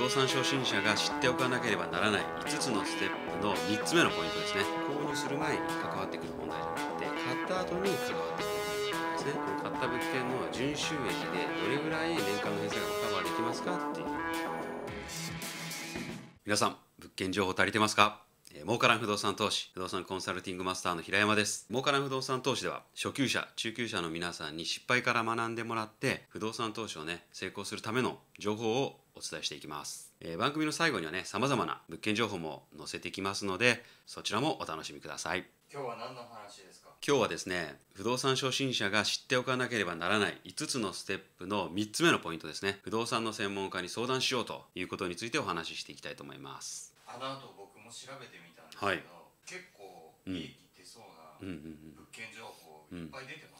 動産初心者が知っておかなければならない5つのステップの3つ目のポイントですね購入する前に関わってくる問題じゃなくて買った後に関わってくる問題ですね買った物件の純収益でどれぐらい年間の返済がカバーできますかっていう皆さん物件情報足りてますかえ儲からん不動産投資不動産コンサルティングマスターの平山です儲からん不動産投資では初級者中級者の皆さんに失敗から学んでもらって不動産投資をね成功するための情報をお伝えしていきます、えー、番組の最後にはね様々な物件情報も載せていきますのでそちらもお楽しみください今日は何の話ですか今日はですね不動産初心者が知っておかなければならない5つのステップの3つ目のポイントですね不動産の専門家に相談しようということについてお話ししていきたいと思いますあの後僕も調べてみたんですけど、はい、結構利益出そうな物件情報いっぱい出てます、ね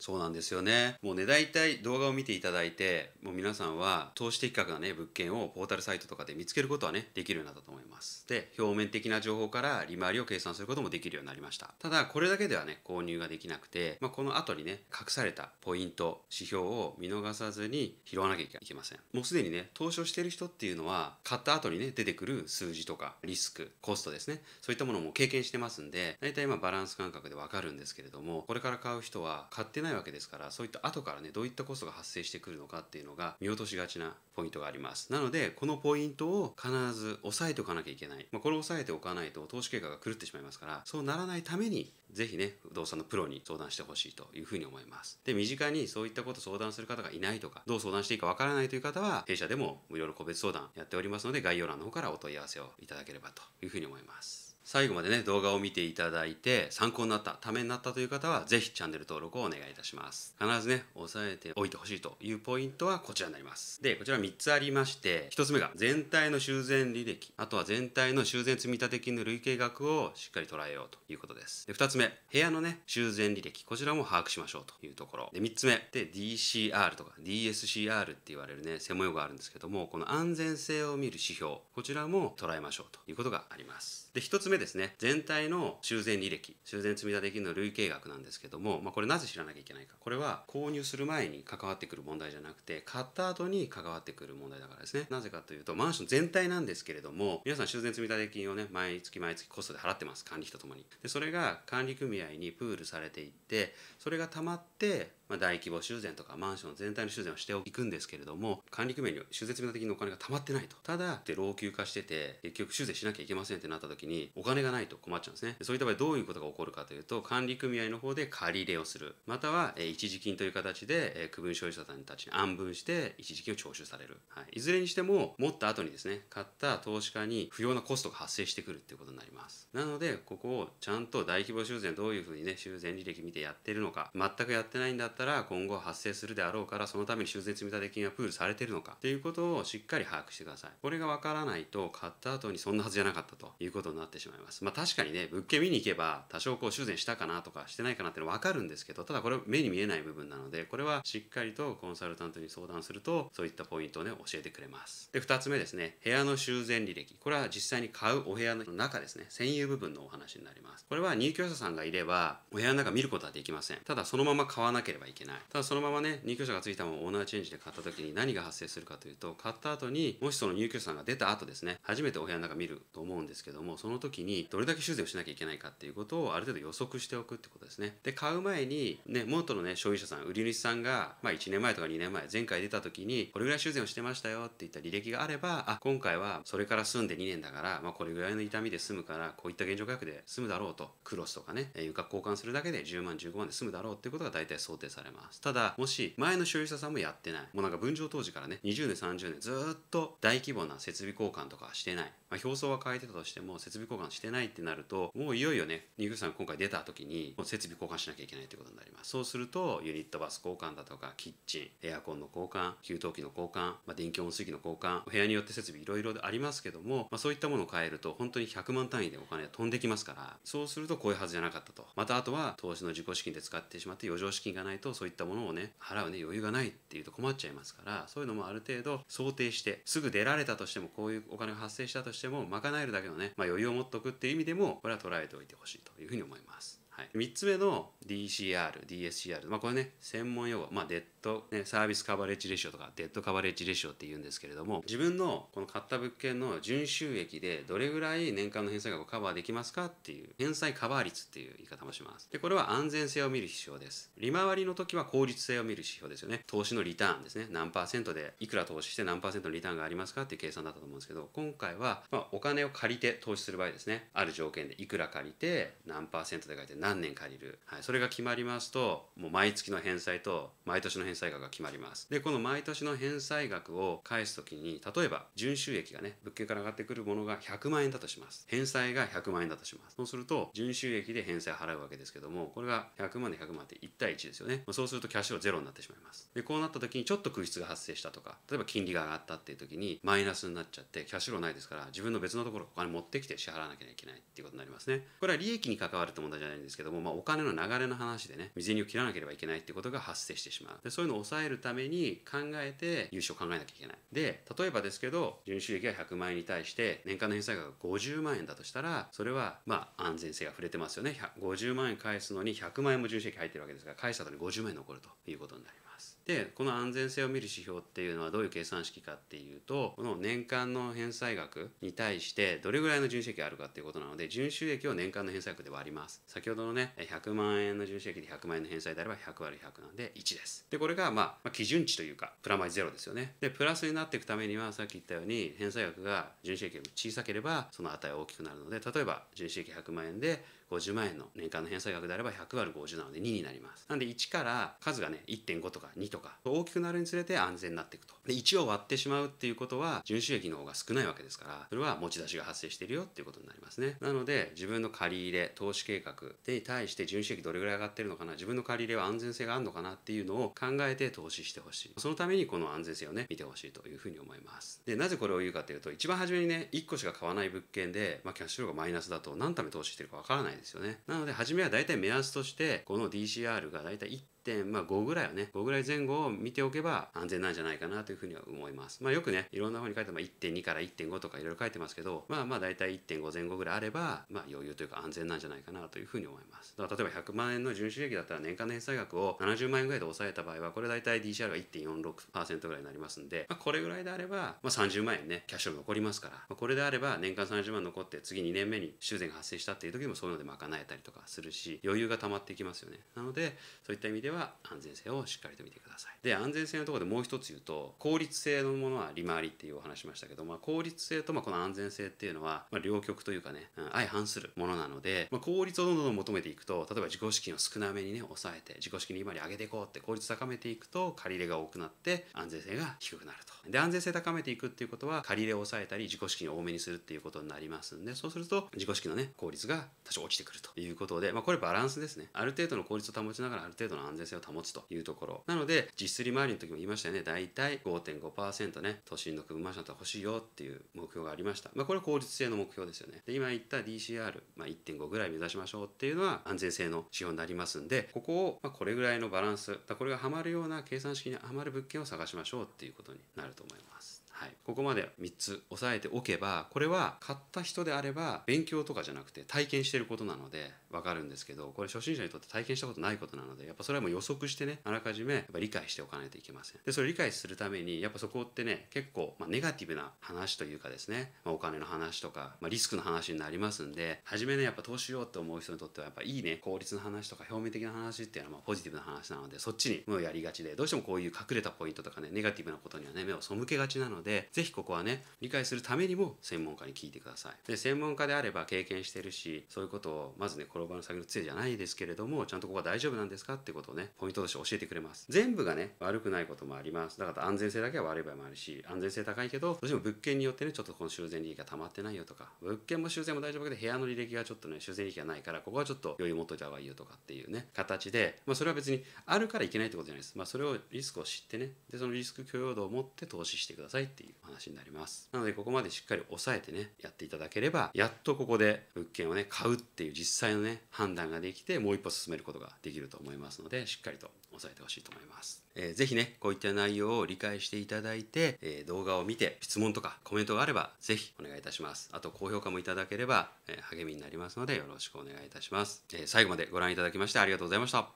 そうなんですよね。もうね、大体動画を見ていただいて、もう皆さんは投資的確なね、物件をポータルサイトとかで見つけることはね、できるようになったと思います。で、表面的な情報から利回りを計算することもできるようになりました。ただ、これだけではね、購入ができなくて、まあ、この後にね、隠されたポイント、指標を見逃さずに拾わなきゃいけません。もうすでにね、投資をしてる人っていうのは、買った後にね、出てくる数字とか、リスク、コストですね、そういったものも経験してますんで、大体まバランス感覚でわかるんですけれども、これから買う人は買ってないないわけですからそういった後からねどういったコストが発生してくるのかっていうのが見落としがちなポイントがありますなのでこのポイントを必ず押さえておかなきゃいけない、まあ、これを押さえておかないと投資計画が狂ってしまいますからそうならないためにぜひね不動産のプロに相談してほしいというふうに思いますで身近にそういったこと相談する方がいないとかどう相談していいかわからないという方は弊社でも無料の個別相談やっておりますので概要欄の方からお問い合わせをいただければというふうに思います最後までね動画を見ていただいて参考になったためになったという方は是非チャンネル登録をお願いいたします必ずね押さえておいてほしいというポイントはこちらになりますでこちら3つありまして1つ目が全体の修繕履歴あとは全体の修繕積立金の累計額をしっかり捉えようということですで2つ目部屋のね修繕履歴こちらも把握しましょうというところで3つ目で DCR とか DSCR って言われるね専門用語があるんですけどもこの安全性を見る指標こちらも捉えましょうということがありますで1つ目ですね全体の修繕履歴修繕積立金の累計額なんですけども、まあ、これなぜ知らなきゃいけないかこれは購入する前に関わってくる問題じゃなくて買った後に関わってくる問題だからですねなぜかというとマンション全体なんですけれども皆さん修繕積立金をね毎月毎月コストで払ってます管理費とともにでそれが管理組合にプールされていってそれが溜まってまあ、大規模修繕とかマンション全体の修繕をしていくんですけれども管理組合に修繕金にお金が溜まってないとただで老朽化してて結局修繕しなきゃいけませんってなった時にお金がないと困っちゃうんですねそういった場合どういうことが起こるかというと管理組合の方で借り入れをするまたは一時金という形で区分所有者さんたちに安分して一時金を徴収される、はい、いずれにしても持った後にですね買った投資家に不要なコストが発生してくるっていうことになりますなのでここをちゃんと大規模修繕どういうふうにね修繕履歴見てやってるのか全くやってないんだってったら今後発生するであろうからそのために修繕積立金がプールされてるのかっていうことをしっかり把握してくださいこれがわからないと買った後にそんなはずじゃなかったということになってしまいますまあ確かにね物件見に行けば多少こう修繕したかなとかしてないかなってのわかるんですけどただこれ目に見えない部分なのでこれはしっかりとコンサルタントに相談するとそういったポイントをね教えてくれますで2つ目ですね部屋の修繕履歴これは実際に買うお部屋の中ですね占有部分のお話になりますこれは入居者さんがいればお部屋の中見ることはできませんただそのまま買わなければいけないただそのままね入居者がついたもん。オーナーチェンジで買った時に何が発生するかというと買った後にもしその入居者さんが出た後ですね初めてお部屋の中見ると思うんですけどもその時にどれだけ修繕をしなきゃいけないかっていうことをある程度予測しておくってことですねで買う前にね元のね消費者さん売り主さんが、まあ、1年前とか2年前前回出た時にこれぐらい修繕をしてましたよって言った履歴があればあ今回はそれから住んで2年だから、まあ、これぐらいの痛みで済むからこういった現状価格で済むだろうとクロスとかね床交換するだけで10万15万で済むだろうっていうことが大体想定されされますただもし前の所有者さんもやってないもうなんか分譲当時からね20年30年ずっと大規模な設備交換とかしてない、まあ、表層は変えてたとしても設備交換してないってなるともういよいよねニグさん今回出た時にもう設備交換しなきゃいけないってことになりますそうするとユニットバス交換だとかキッチンエアコンの交換給湯器の交換、まあ、電気温水器の交換部屋によって設備いろいろありますけども、まあ、そういったものを変えると本当に100万単位でお金が飛んできますからそうするとこういうはずじゃなかったとまたあとは投資の自己資金で使ってしまって余剰資金がないととそういったものをね払うね余裕がないっていうと困っちゃいますからそういうのもある程度想定してすぐ出られたとしてもこういうお金が発生したとしても賄えるだけのね、まあ、余裕を持っておくっていう意味でもこれは捉えておいてほしいというふうに思います。はい、3つ目の DCR、DSCR、まあ、これね、専門用語、まあ、デッと、ね、サービスカバレッジレシオとかデッドカバレッジレシオって言うんですけれども自分のこの買った物件の純収益でどれぐらい年間の返済額をカバーできますかっていう返済カバー率っていう言い方もしますでこれは安全性を見る指標です利回りの時は効率性を見る指標ですよね投資のリターンですね何パーセントでいくら投資して何パーセントのリターンがありますかっていう計算だったと思うんですけど今回は、まあ、お金を借りて投資する場合ですねある条件でいくら借りて何パーセントで書いて何年借りる、はい、それが決まりますともう毎月の返済と毎年の返済済額が決まります。で、この毎年の返済額を返すときに、例えば、純収益がね、物件から上がってくるものが100万円だとします。返済が100万円だとします。そうすると、純収益で返済払うわけですけども、これが100万で100万って1対1ですよね。まそうするとキャッシュはゼロになってしまいます。で、こうなった時にちょっと空室が発生したとか、例えば金利が上がったっていう時にマイナスになっちゃって、キャッシュローないですから、自分の別のところお金持ってきて支払わなきゃいけないっていうことになりますね。これは利益に関わるって問題じゃないんですけども、まあ、お金の流れの話でね、未然に切らなければいけないってことが発生してしまう。でそういうのを抑えるために考えて融資を考えなきゃいけないで例えばですけど純収益が100万円に対して年間の返済額が50万円だとしたらそれはまあ安全性が触れてますよね50万円返すのに100万円も純収益入ってるわけですから返した後に50万円残るということになりますでこの安全性を見る指標っていうのはどういう計算式かっていうとこの年間の返済額に対してどれぐらいの純収益があるかっていうことなので純収益を年間の返済額で割ります先ほどのね100万円の純収益で100万円の返済であれば100 ÷ 100なんで1ですでこれがまあ基準値というかプラマイゼロですよねでプラスになっていくためにはさっき言ったように返済額が純収益より小さければその値は大きくなるので例えば純収益100万円で50万円の年間の返済額であれば100割る50なので2になります。なんで1から数がね1.5とか2とか大きくなるにつれて安全になっていくと。で1を割ってしまうっていうことは純収益の方が少ないわけですからそれは持ち出しが発生しているよっていうことになりますね。なので自分の借り入れ投資計画に対して純収益どれぐらい上がってるのかな自分の借り入れは安全性があるのかなっていうのを考えて投資してほしい。そのためにこの安全性をね見てほしいというふうに思います。でなぜこれを言うかというと一番初めにね1個しか買わない物件で、まあ、キャッシュフローがマイナスだと何ため投資してるかわからないないですよね。なので初めは大体目安としてこの DCR が大体た1.5ぐらいはね5ぐらい前後を見ておけば安全なんじゃないかなというふうには思いますまあよくねいろんな方に書いて、まあ、1.2から1.5とかいろいろ書いてますけどまあまあ大体1.5前後ぐらいあればまあ余裕というか安全なんじゃないかなというふうに思いますだから例えば100万円の純収益だったら年間の返済額を70万円ぐらいで抑えた場合はこれ大体 DCR が1.46%ぐらいになりますんで、まあ、これぐらいであれば、まあ、30万円ねキャッシュ残りますから、まあ、これであれば年間30万残って次2年目に修繕が発生したっていう時もそういうので賄えたりとかするし余裕が溜まっていきますよねなのでそういった意味ではは安全性をしっかりと見てください。で安全性のところでもう一つ言うと効率性のものは利回りっていうお話しましたけど、まあ、効率性とまこの安全性っていうのは、ま両極というかね、うん、相反するものなので、まあ、効率をどんどん求めていくと例えば自己資金を少なめにね抑えて自己資金利回り上げていこうって効率高めていくと借り入れが多くなって安全性が低くなると。で安全性高めていくっていうことは借り入れを抑えたり自己資金を多めにするっていうことになりますんでそうすると自己資金のね効率が多少落ちてくるということで、まあ、これバランスですねある程度の効率を保ちながらある程度の安全性を保つというところなので実利回りの時も言いましたよね大体5.5%ね都心の区分マンションだったら欲しいよっていう目標がありました、まあ、これは効率性の目標ですよねで今言った DCR、まあ、1.5ぐらい目指しましょうっていうのは安全性の指標になりますんでここをまこれぐらいのバランスだこれがはまるような計算式にはまる物件を探しましょうっていうことになると思いますはい、ここまで3つ押さえておけばこれは買った人であれば勉強とかじゃなくて体験してることなので分かるんですけどこれ初心者にとって体験したことないことなのでやっぱそれはもう予測してねあらかじめやっぱ理解しておかないといけませんでそれ理解するためにやっぱそこってね結構、まあ、ネガティブな話というかですね、まあ、お金の話とか、まあ、リスクの話になりますんで初めねやっぱ投資しようって思う人にとってはやっぱいいね効率の話とか表面的な話っていうのはまポジティブな話なのでそっちにもうやりがちでどうしてもこういう隠れたポイントとかねネガティブなことにはね目を背けがちなのでで是非ここはね理解するためにも専門家に聞いてくださいで専門家であれば経験してるしそういうことをまずね転ばぬ先の杖じゃないですけれどもちゃんとここは大丈夫なんですかってことをねポイントとして教えてくれます全部がね悪くないこともありますだから安全性だけは悪い場合もあるし安全性高いけどどうしても物件によってねちょっとこの修繕利益が溜まってないよとか物件も修繕も大丈夫だけど部屋の履歴がちょっとね修繕利益がないからここはちょっと余裕持っといた方がいいよとかっていうね形で、まあ、それは別にあるからいけないってことじゃないです、まあ、それをリスクを知ってねでそのリスク許容度を持って投資してくださいってっていう話になりますなのでここまでしっかり押さえてねやっていただければやっとここで物件をね買うっていう実際のね判断ができてもう一歩進めることができると思いますのでしっかりと押さえてほしいと思います、えー、ねこういった内容を理解していただいて、えー、動画を見て質問とかコメントがあれば是非お願いいたしますあと高評価もいただければ、えー、励みになりますのでよろしくお願いいたします、え最後までご覧いただきましてありがとうございました